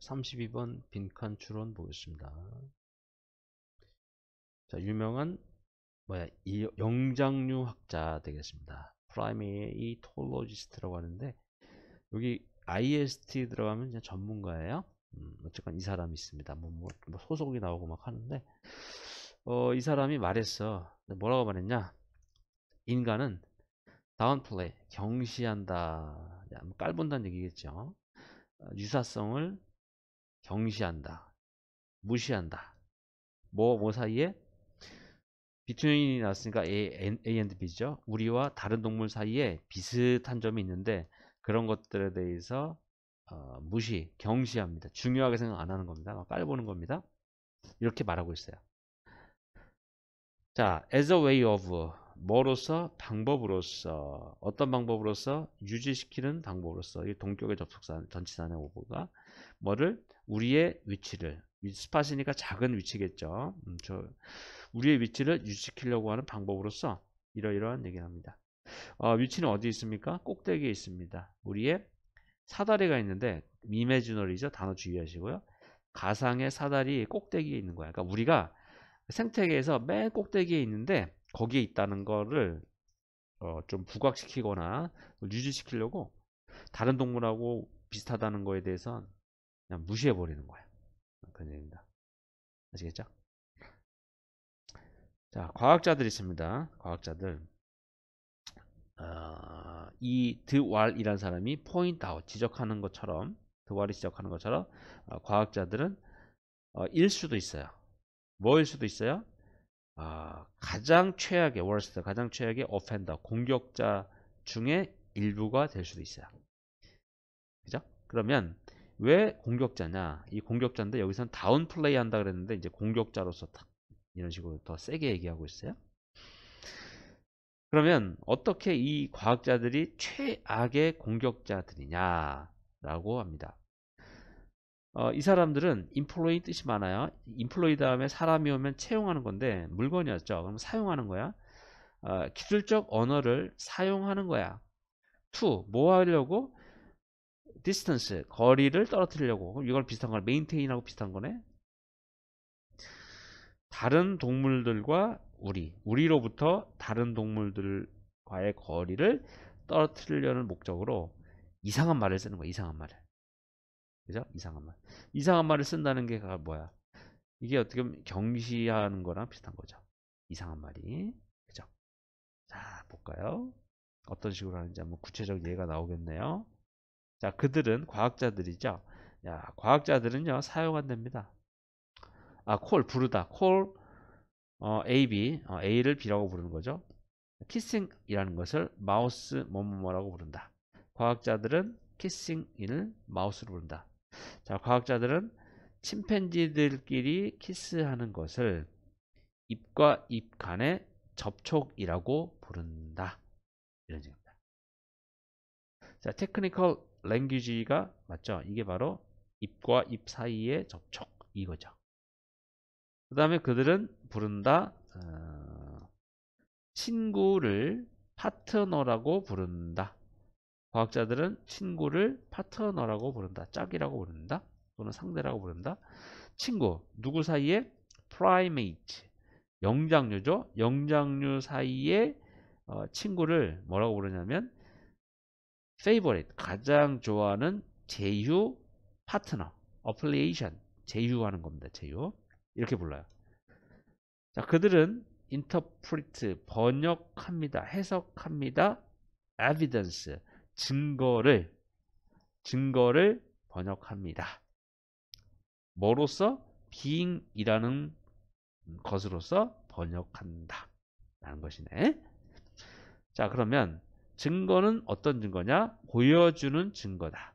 32번 빈칸 추론 보겠습니다. 자, 유명한 뭐야 이 영장류학자 되겠습니다. 프라이메이 톨로지스트라고 하는데 여기 IST 들어가면 그냥 전문가예요. 음, 어쨌건 이 사람이 있습니다. 뭐, 뭐, 뭐 소속이 나오고 막 하는데 어, 이 사람이 말했어. 뭐라고 말했냐? 인간은 다운플레이, 경시한다. 뭐 깔본다는 얘기겠죠. 어, 유사성을 경시한다. 무시한다. 뭐뭐 뭐 사이에 비트윈이 나왔으니까 A, A and B죠. 우리와 다른 동물 사이에 비슷한 점이 있는데 그런 것들에 대해서 어, 무시, 경시합니다. 중요하게 생각 안 하는 겁니다. 막 깔보는 겁니다. 이렇게 말하고 있어요. 자, as a way of 뭐로서 방법으로서 어떤 방법으로서 유지시키는 방법으로서 이 동격의 접속사 전치사의 오보가 뭐를 우리의 위치를 스팟이니까 작은 위치겠죠. 음, 저 우리의 위치를 유지시키려고 하는 방법으로서 이러이러한 얘기를 합니다. 어, 위치는 어디 있습니까? 꼭대기에 있습니다. 우리의 사다리가 있는데 미메지널이죠. 단어 주의하시고요. 가상의 사다리 꼭대기에 있는 거야. 그러니까 우리가 생태계에서 맨 꼭대기에 있는데 거기에 있다는 거를 어, 좀 부각시키거나 유지시키려고 다른 동물하고 비슷하다는 거에 대해서 그냥 무시해버리는 거야. 아, 그런 얘기입니다. 아시겠죠? 자, 과학자들이 있습니다. 과학자들. 어, 이 드왈이라는 사람이 포인트 아웃 지적하는 것처럼 드왈이 지적하는 것처럼 어, 과학자들은 어, 일 수도 있어요. 뭐일 수도 있어요? 가장 최악의 월스트 가장 최악의 어펜더 공격자 중에 일부가 될 수도 있어요. 그죠? 그러면 왜 공격자냐? 이 공격자인데 여기선 다운 플레이 한다 그랬는데 이제 공격자로서 이런 식으로 더 세게 얘기하고 있어요. 그러면 어떻게 이 과학자들이 최악의 공격자들이냐라고 합니다. 어, 이 사람들은 인플로이 뜻이 많아요. 인플로이 다음에 사람이 오면 채용하는 건데 물건이었죠. 그럼 사용하는 거야. 어, 기술적 언어를 사용하는 거야. 투, 뭐 하려고? distance 거리를 떨어뜨리려고 그럼 이걸 비슷한 걸 maintain하고 비슷한 거네 다른 동물들과 우리 우리로부터 다른 동물들과의 거리를 떨어뜨리려는 목적으로 이상한 말을 쓰는 거야 이상한 말을 그죠 이상한 말 이상한 말을 쓴다는 게 뭐야 이게 어떻게 보면 경시하는 거랑 비슷한 거죠 이상한 말이 그죠 자 볼까요 어떤 식으로 하는지 한번 구체적 예가 나오겠네요 자, 그들은 과학자들이죠. 야, 과학자들은요, 사용한답니다. 아, 콜, 부르다. 콜, 어, AB, 어, A를 B라고 부르는 거죠. 키싱이라는 것을 마우스 뭐뭐뭐라고 부른다. 과학자들은 키싱을 마우스로 부른다. 자, 과학자들은 침팬지들끼리 키스하는 것을 입과 입 간의 접촉이라고 부른다. 이런 식입니다. 자, 테크니컬 랭 a 지가 맞죠? 이게 바로 입과 입 사이의 접촉 이거죠. 그 다음에 그들은 부른다 어, 친구를 파트너라고 부른다. 과학자들은 친구를 파트너라고 부른다. 짝이라고 부른다. 또는 상대라고 부른다. 친구 누구 사이에 프라이메이 t 영장류죠. 영장류 사이에 어, 친구를 뭐라고 부르냐면 favorite 가장 좋아하는 제휴 파트너 affiliation 제휴하는 겁니다. 제휴 이렇게 불러요. 자 그들은 interpret 번역합니다. 해석합니다. evidence 증거를 증거를 번역합니다. 뭐로서 being이라는 것으로서 번역한다. 라는 것이네. 자, 그러면 증거는 어떤 증거냐? 보여주는 증거다.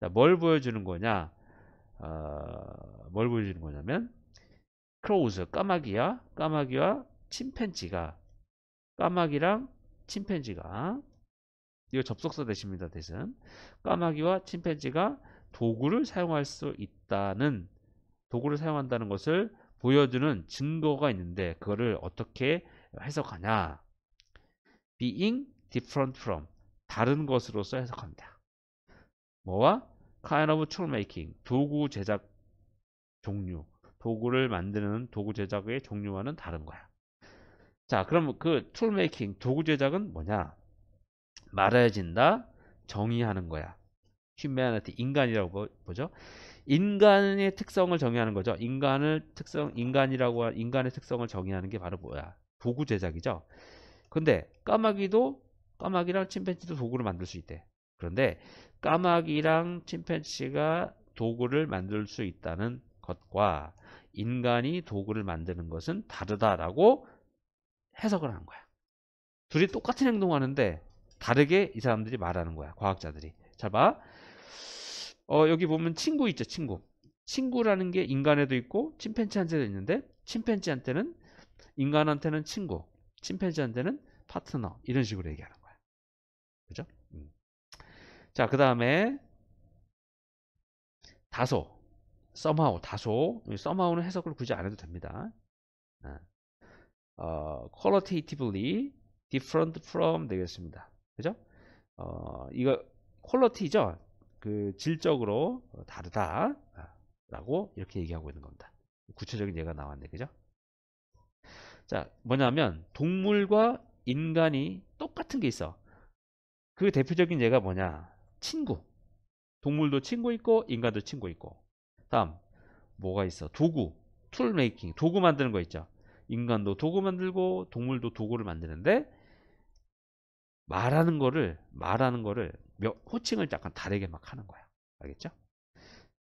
자, 뭘 보여주는 거냐? 어, 뭘 보여주는 거냐면 크로우즈 까마귀야 까마귀와 침팬지가 까마귀랑 침팬지가 이거 접속사 대십니다 대신 까마귀와 침팬지가 도구를 사용할 수 있다는 도구를 사용한다는 것을 보여주는 증거가 있는데 그거를 어떻게 해석하냐 being different from 다른 것으로서 해석합니다. 뭐와? kind of tool making 도구 제작 종류 도구를 만드는 도구 제작의 종류와는 다른 거야. 자, 그럼 그 tool making 도구 제작은 뭐냐? 말해진다 정의하는 거야. humanity 인간이라고 보죠. 인간의 특성을 정의하는 거죠. 인간을 특성 인간이라고 인간의 특성을 정의하는 게 바로 뭐야? 도구 제작이죠. 근데 까마귀도 까마귀랑 침팬지도 도구를 만들 수 있대. 그런데 까마귀랑 침팬지가 도구를 만들 수 있다는 것과 인간이 도구를 만드는 것은 다르다라고 해석을 한 거야. 둘이 똑같은 행동하는데 다르게 이 사람들이 말하는 거야. 과학자들이. 자 봐. 어, 여기 보면 친구 있죠. 친구. 친구라는 게 인간에도 있고 침팬지한테도 있는데 침팬지한테는 인간한테는 친구, 침팬지한테는 파트너 이런 식으로 얘기하는 거야. 그죠? 음. 자, 그 다음에 다소, 썸하우, 다소. 썸하우는 해석을 굳이 안 해도 됩니다. 아, 어, qualitatively different from 되겠습니다. 그죠? 어, 이거 퀄러티죠? 그 질적으로 다르다. 아, 라고 이렇게 얘기하고 있는 겁니다. 구체적인 예가 나왔네. 그죠? 자, 뭐냐면 동물과 인간이 똑같은 게 있어. 그 대표적인 예가 뭐냐? 친구. 동물도 친구 있고 인간도 친구 있고. 다음 뭐가 있어? 도구. 툴 메이킹. 도구 만드는 거 있죠. 인간도 도구 만들고 동물도 도구를 만드는데 말하는 거를 말하는 거를 몇 호칭을 약간 다르게 막 하는 거야. 알겠죠?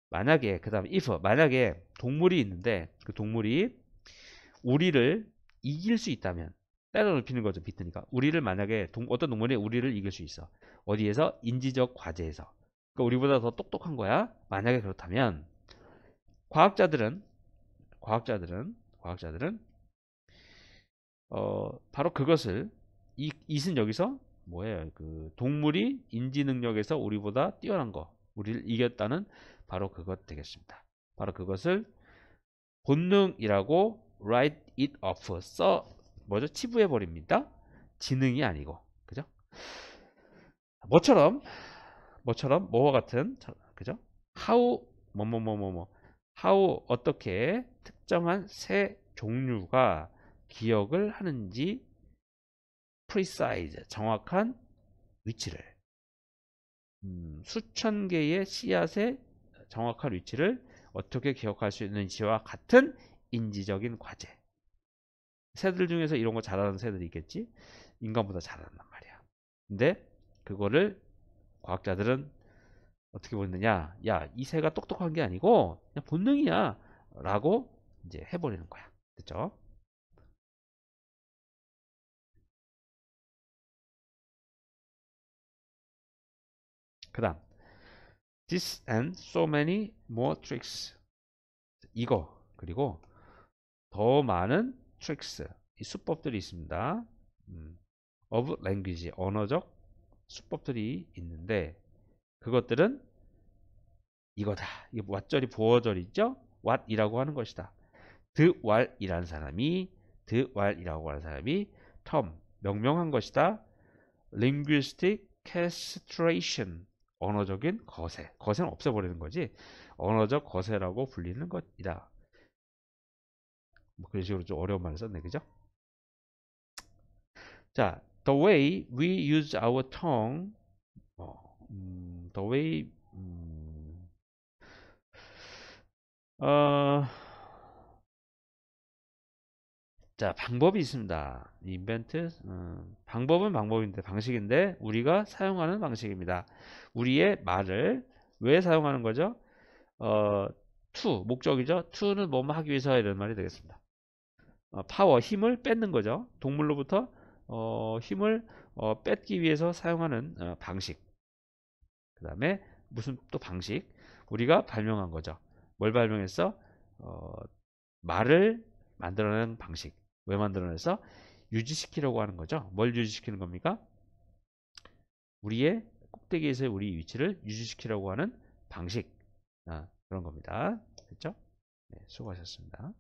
만약에 그다음 if 만약에 동물이 있는데 그 동물이 우리를 이길 수 있다면 때려 눕히는 거죠 비트니까 우리를 만약에 동, 어떤 동물이 우리를 이길 수 있어 어디에서 인지적 과제에서 그러니까 우리보다 더 똑똑한 거야 만약에 그렇다면 과학자들은 과학자들은 과학자들은 어 바로 그것을 이, 이은 여기서 뭐예요 그 동물이 인지 능력에서 우리보다 뛰어난 거 우리를 이겼다는 바로 그것 되겠습니다 바로 그것을 본능이라고 write it off 써 뭐죠? 치부해 버립니다. 지능이 아니고. 그죠? 뭐처럼 뭐처럼 뭐와 같은 그죠? how 뭐뭐뭐뭐뭐 how 어떻게 특정한 새 종류가 기억을 하는지 precise 정확한 위치를 음, 수천 개의 씨앗의 정확한 위치를 어떻게 기억할 수 있는지와 같은 인지적인 과제 새들 중에서 이런 거 잘하는 새들이 있겠지? 인간보다 잘한단 말이야. 근데 그거를 과학자들은 어떻게 보느냐? 야, 이 새가 똑똑한 게 아니고 그냥 본능이야. 라고 이제 해버리는 거야. 됐죠? 그 다음 This and so many more tricks 이거 그리고 더 많은 tricks 이 수법들이 있습니다. 음, of language 언어적 수법들이 있는데 그것들은 이거다. 이게 왓절이 보어절이죠. what이라고 하는 것이다. 드왈이라는 사람이 드왈이라고 하는 사람이 term 명명한 것이다. linguistic castration 언어적인 거세 거세는 없애버리는 거지 언어적 거세라고 불리는 것이다. 뭐 그런 식으로 좀 어려운 말을 썼네 그죠? 자 the way we use our tongue 어, 음, the way 음, 어, 자 방법이 있습니다 인벤트 음, 방법은 방법인데 방식인데 우리가 사용하는 방식입니다 우리의 말을 왜 사용하는 거죠 어, to 목적이죠 to는 뭐뭐 하기 위해서 이런 말이 되겠습니다 어, 파워 힘을 뺏는 거죠 동물로부터 어, 힘을 어, 뺏기 위해서 사용하는 어, 방식 그 다음에 무슨 또 방식 우리가 발명한 거죠 뭘 발명했어 말을 만들어낸 방식 왜 만들어내서 유지시키려고 하는 거죠 뭘 유지시키는 겁니까 우리의 꼭대기에서의 우리 위치를 유지시키려고 하는 방식 아, 그런 겁니다 됐죠 네, 수고하셨습니다